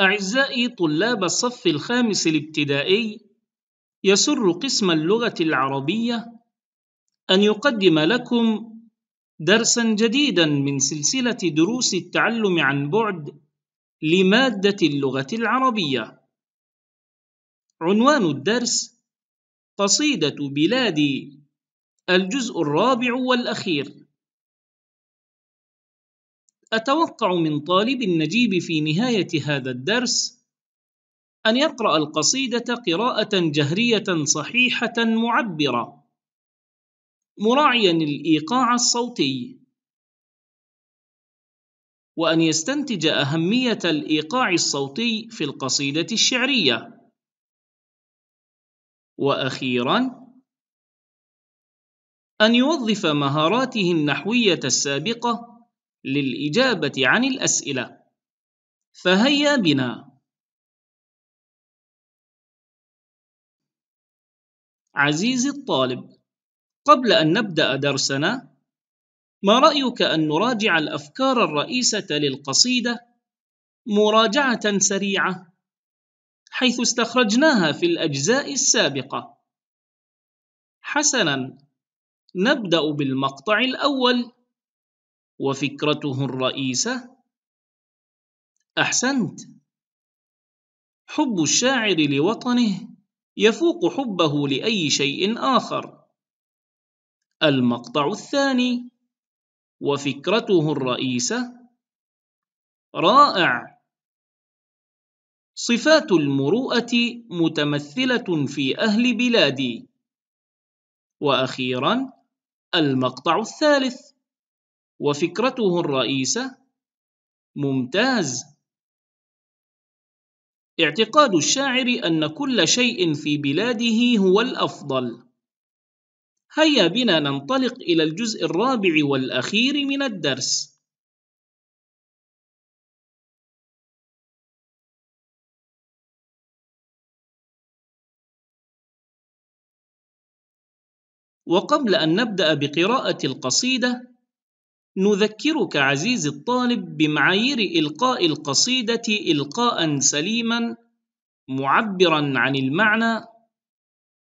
أعزائي طلاب الصف الخامس الابتدائي، يسر قسم اللغة العربية أن يقدم لكم درسًا جديدًا من سلسلة دروس التعلم عن بعد لمادة اللغة العربية. عنوان الدرس: قصيدة بلادي، الجزء الرابع والأخير. أتوقع من طالب النجيب في نهاية هذا الدرس أن يقرأ القصيدة قراءة جهرية صحيحة معبرة، مراعيًا الإيقاع الصوتي، وأن يستنتج أهمية الإيقاع الصوتي في القصيدة الشعرية. وأخيرًا، أن يوظف مهاراته النحوية السابقة للإجابة عن الأسئلة فهيا بنا عزيزي الطالب قبل أن نبدأ درسنا ما رأيك أن نراجع الأفكار الرئيسة للقصيدة مراجعة سريعة حيث استخرجناها في الأجزاء السابقة حسناً نبدأ بالمقطع الأول وفكرته الرئيسة أحسنت حب الشاعر لوطنه يفوق حبه لأي شيء آخر المقطع الثاني وفكرته الرئيسة رائع صفات المروءة متمثلة في أهل بلادي وأخيرا المقطع الثالث وفكرته الرئيسة ممتاز اعتقاد الشاعر أن كل شيء في بلاده هو الأفضل هيا بنا ننطلق إلى الجزء الرابع والأخير من الدرس وقبل أن نبدأ بقراءة القصيدة نذكرك عزيزي الطالب بمعايير إلقاء القصيدة إلقاء سليما معبرا عن المعنى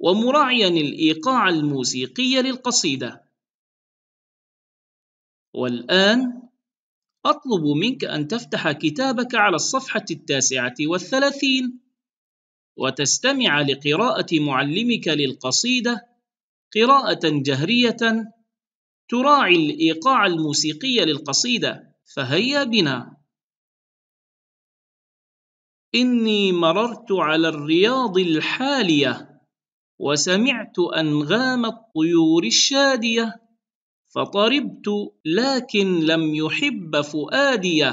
ومراعيا الإيقاع الموسيقي للقصيدة والآن أطلب منك أن تفتح كتابك على الصفحة التاسعة والثلاثين وتستمع لقراءة معلمك للقصيدة قراءة جهرية تراعي الإيقاع الموسيقي للقصيدة فهيا بنا إني مررت على الرياض الحالية وسمعت أنغام الطيور الشادية فطربت لكن لم يحب فؤادي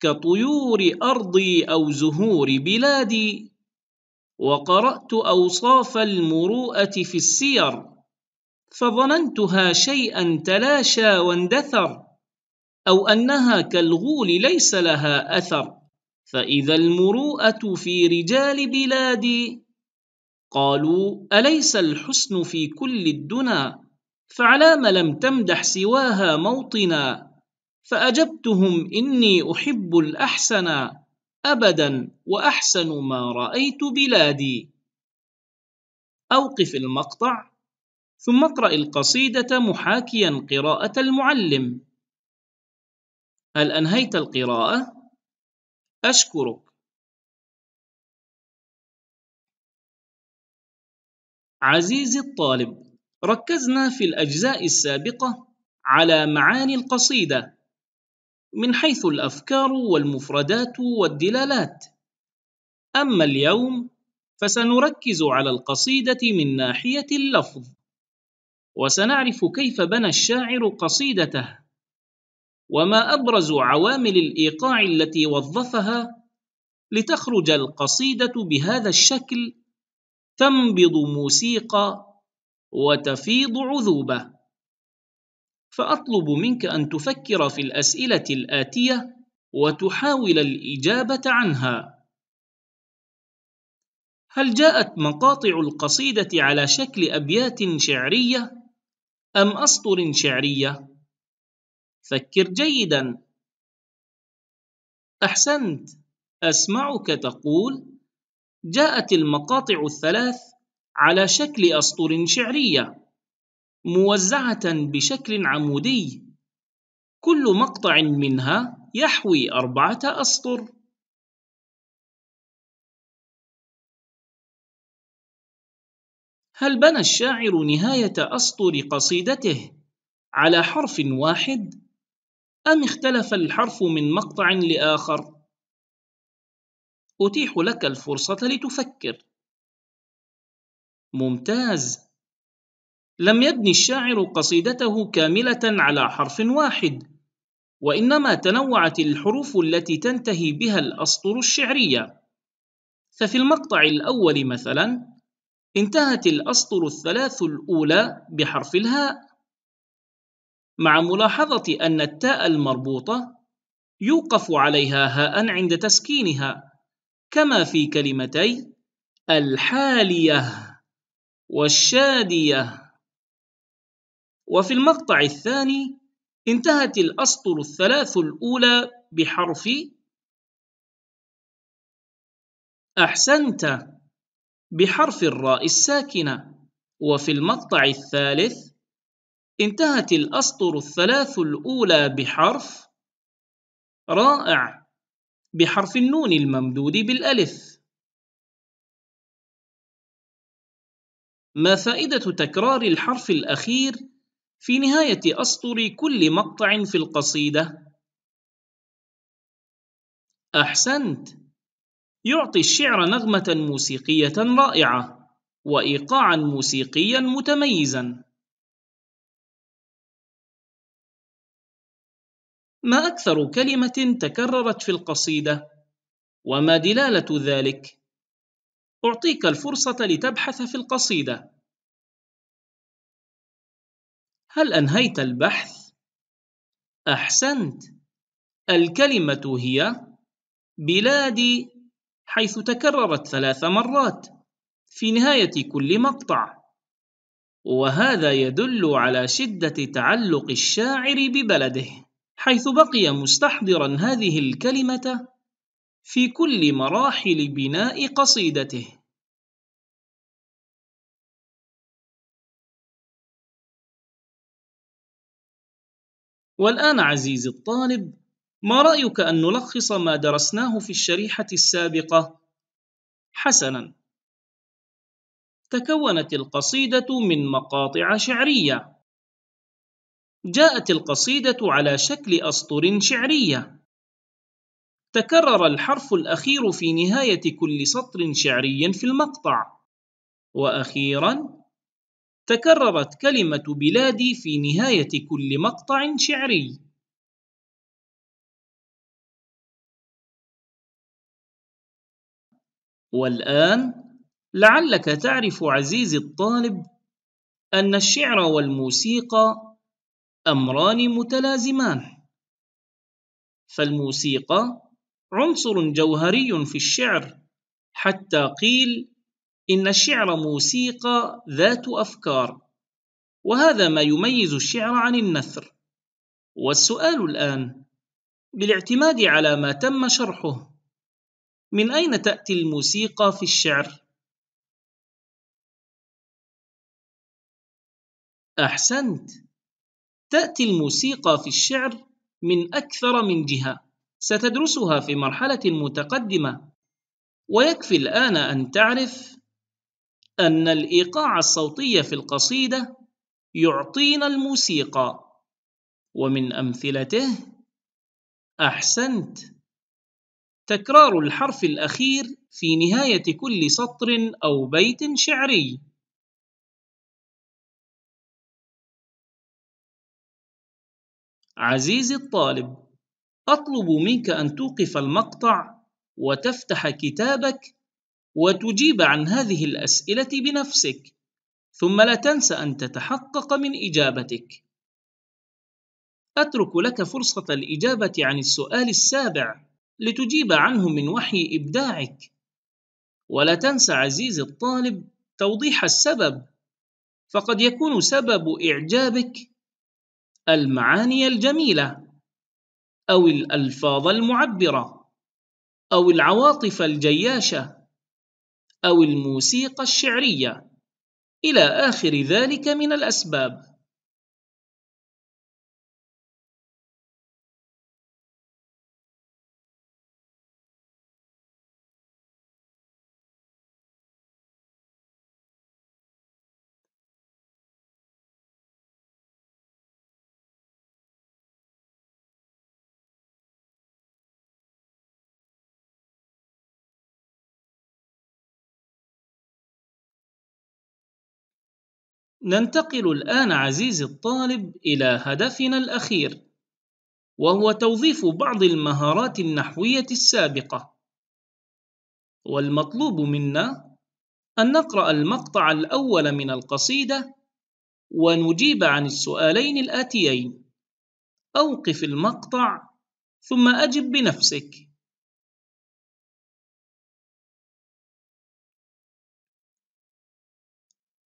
كطيور أرضي أو زهور بلادي وقرأت أوصاف المروءة في السير فظننتها شيئا تلاشى واندثر او انها كالغول ليس لها اثر فاذا المروءه في رجال بلادي قالوا اليس الحسن في كل الدنا فعلام لم تمدح سواها موطنا فاجبتهم اني احب الاحسن ابدا واحسن ما رايت بلادي اوقف المقطع ثم اقرأ القصيدة محاكيا قراءة المعلم هل أنهيت القراءة؟ أشكرك عزيزي الطالب ركزنا في الأجزاء السابقة على معاني القصيدة من حيث الأفكار والمفردات والدلالات أما اليوم فسنركز على القصيدة من ناحية اللفظ وسنعرف كيف بنى الشاعر قصيدته وما ابرز عوامل الايقاع التي وظفها لتخرج القصيده بهذا الشكل تنبض موسيقى وتفيض عذوبه فاطلب منك ان تفكر في الاسئله الاتيه وتحاول الاجابه عنها هل جاءت مقاطع القصيده على شكل ابيات شعريه أم أسطر شعرية؟ فكر جيدا أحسنت أسمعك تقول جاءت المقاطع الثلاث على شكل أسطر شعرية موزعة بشكل عمودي كل مقطع منها يحوي أربعة أسطر هل بنى الشاعر نهاية أسطر قصيدته على حرف واحد أم اختلف الحرف من مقطع لآخر؟ أتيح لك الفرصة لتفكر ممتاز لم يبني الشاعر قصيدته كاملة على حرف واحد وإنما تنوعت الحروف التي تنتهي بها الأسطر الشعرية ففي المقطع الأول مثلاً انتهت الأسطر الثلاث الأولى بحرف الهاء مع ملاحظة أن التاء المربوطة يوقف عليها هاء عند تسكينها كما في كلمتي الحالية والشادية وفي المقطع الثاني انتهت الأسطر الثلاث الأولى بحرف أحسنت بحرف الراء الساكنة وفي المقطع الثالث انتهت الأسطر الثلاث الأولى بحرف رائع بحرف النون الممدود بالألف ما فائدة تكرار الحرف الأخير في نهاية أسطر كل مقطع في القصيدة؟ أحسنت يعطي الشعر نغمة موسيقية رائعة وإيقاعًا موسيقيًا متميزًا. ما أكثر كلمة تكررت في القصيدة؟ وما دلالة ذلك؟ أعطيك الفرصة لتبحث في القصيدة. هل أنهيت البحث؟ أحسنت. الكلمة هي بلادي حيث تكررت ثلاث مرات في نهاية كل مقطع وهذا يدل على شدة تعلق الشاعر ببلده حيث بقي مستحضرا هذه الكلمة في كل مراحل بناء قصيدته والآن عزيزي الطالب ما رأيك أن نلخص ما درسناه في الشريحة السابقة؟ حسناً، تكونت القصيدة من مقاطع شعرية. جاءت القصيدة على شكل أسطر شعرية. تكرر الحرف الأخير في نهاية كل سطر شعري في المقطع. وأخيراً، تكررت كلمة بلادي في نهاية كل مقطع شعري. والآن لعلك تعرف عزيزي الطالب أن الشعر والموسيقى أمران متلازمان فالموسيقى عنصر جوهري في الشعر حتى قيل إن الشعر موسيقى ذات أفكار وهذا ما يميز الشعر عن النثر والسؤال الآن بالاعتماد على ما تم شرحه من أين تأتي الموسيقى في الشعر؟ أحسنت تأتي الموسيقى في الشعر من أكثر من جهة ستدرسها في مرحلة متقدمة ويكفي الآن أن تعرف أن الإيقاع الصوتي في القصيدة يعطينا الموسيقى ومن أمثلته أحسنت تكرار الحرف الأخير في نهاية كل سطر أو بيت شعري عزيزي الطالب أطلب منك أن توقف المقطع وتفتح كتابك وتجيب عن هذه الأسئلة بنفسك ثم لا تنسى أن تتحقق من إجابتك أترك لك فرصة الإجابة عن السؤال السابع لتجيب عنه من وحي إبداعك ولا تنس عزيزي الطالب توضيح السبب فقد يكون سبب إعجابك المعاني الجميلة أو الألفاظ المعبرة أو العواطف الجياشة أو الموسيقى الشعرية إلى آخر ذلك من الأسباب ننتقل الآن عزيزي الطالب إلى هدفنا الأخير، وهو توظيف بعض المهارات النحوية السابقة. والمطلوب منا أن نقرأ المقطع الأول من القصيدة ونجيب عن السؤالين الآتيين. أوقف المقطع ثم أجب بنفسك.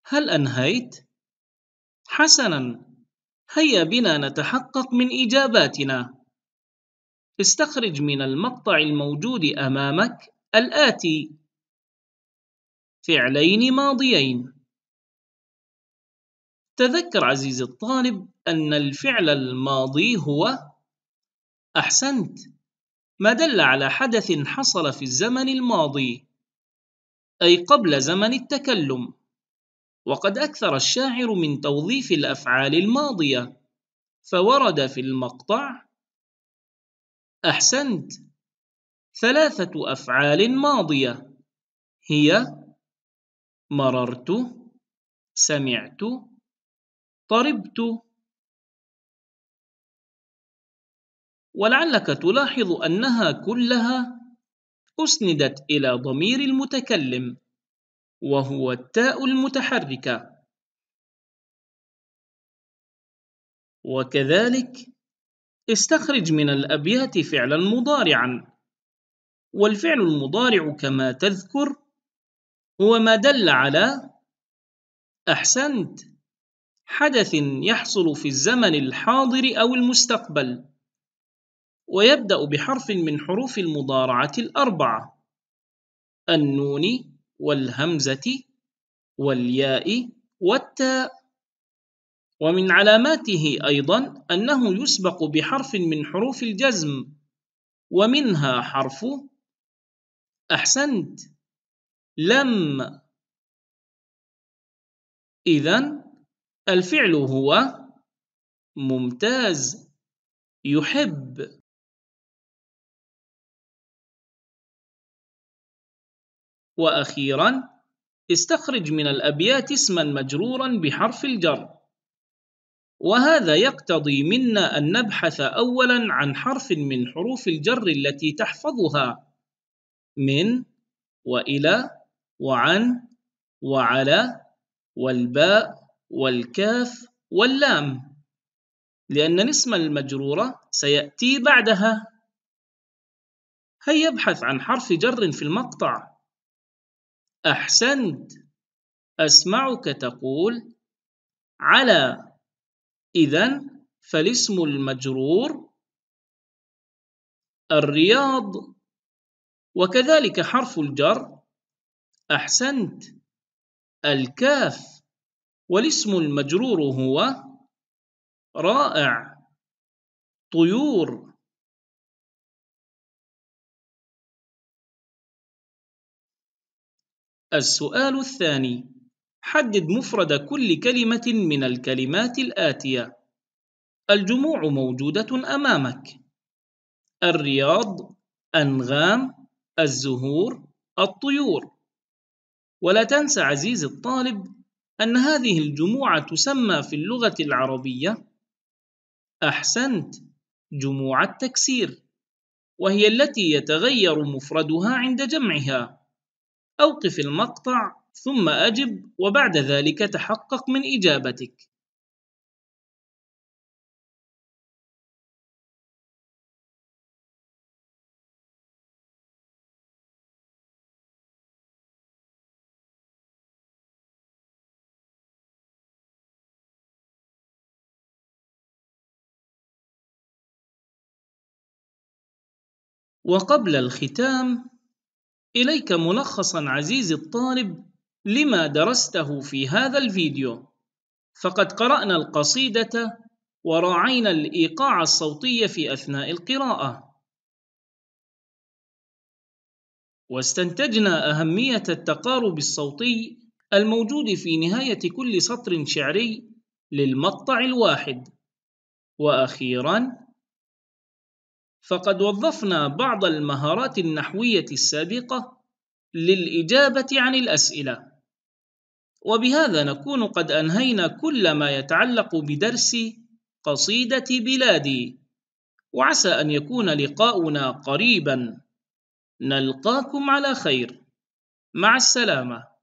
هل أنهيت؟ حسنًا، هيا بنا نتحقق من إجاباتنا. استخرج من المقطع الموجود أمامك الآتي: فعلين ماضيين. تذكر عزيزي الطالب أن الفعل الماضي هو أحسنت ما دل على حدث حصل في الزمن الماضي أي قبل زمن التكلم وقد أكثر الشاعر من توظيف الأفعال الماضية فورد في المقطع أحسنت ثلاثة أفعال ماضية هي مررت سمعت طربت ولعلك تلاحظ أنها كلها أسندت إلى ضمير المتكلم وهو التاء المتحركة وكذلك استخرج من الأبيات فعلا مضارعا والفعل المضارع كما تذكر هو ما دل على أحسنت حدث يحصل في الزمن الحاضر أو المستقبل ويبدأ بحرف من حروف المضارعة الأربعة النون والهمزة والياء والتاء ومن علاماته أيضا أنه يسبق بحرف من حروف الجزم ومنها حرف أحسنت لم إذا الفعل هو ممتاز يحب وأخيرا استخرج من الأبيات اسما مجرورا بحرف الجر وهذا يقتضي منا أن نبحث أولا عن حرف من حروف الجر التي تحفظها من وإلى وعن وعلى والباء والكاف واللام لأن الاسم المجرورة سيأتي بعدها هيا ابحث عن حرف جر في المقطع أحسنت أسمعك تقول على إذا فالاسم المجرور الرياض وكذلك حرف الجر أحسنت الكاف والاسم المجرور هو رائع طيور السؤال الثاني حدد مفرد كل كلمة من الكلمات الآتية الجموع موجودة أمامك الرياض أنغام الزهور الطيور ولا تنسى عزيزي الطالب أن هذه الجموع تسمى في اللغة العربية أحسنت جموع التكسير وهي التي يتغير مفردها عند جمعها أوقف المقطع ثم أجب وبعد ذلك تحقق من إجابتك وقبل الختام إليك ملخصا عزيزي الطالب لما درسته في هذا الفيديو فقد قرأنا القصيدة وراعينا الإيقاع الصوتي في أثناء القراءة واستنتجنا أهمية التقارب الصوتي الموجود في نهاية كل سطر شعري للمقطع الواحد وأخيراً فقد وظفنا بعض المهارات النحوية السابقة للإجابة عن الأسئلة وبهذا نكون قد أنهينا كل ما يتعلق بدرس قصيدة بلادي وعسى أن يكون لقاؤنا قريبا نلقاكم على خير مع السلامه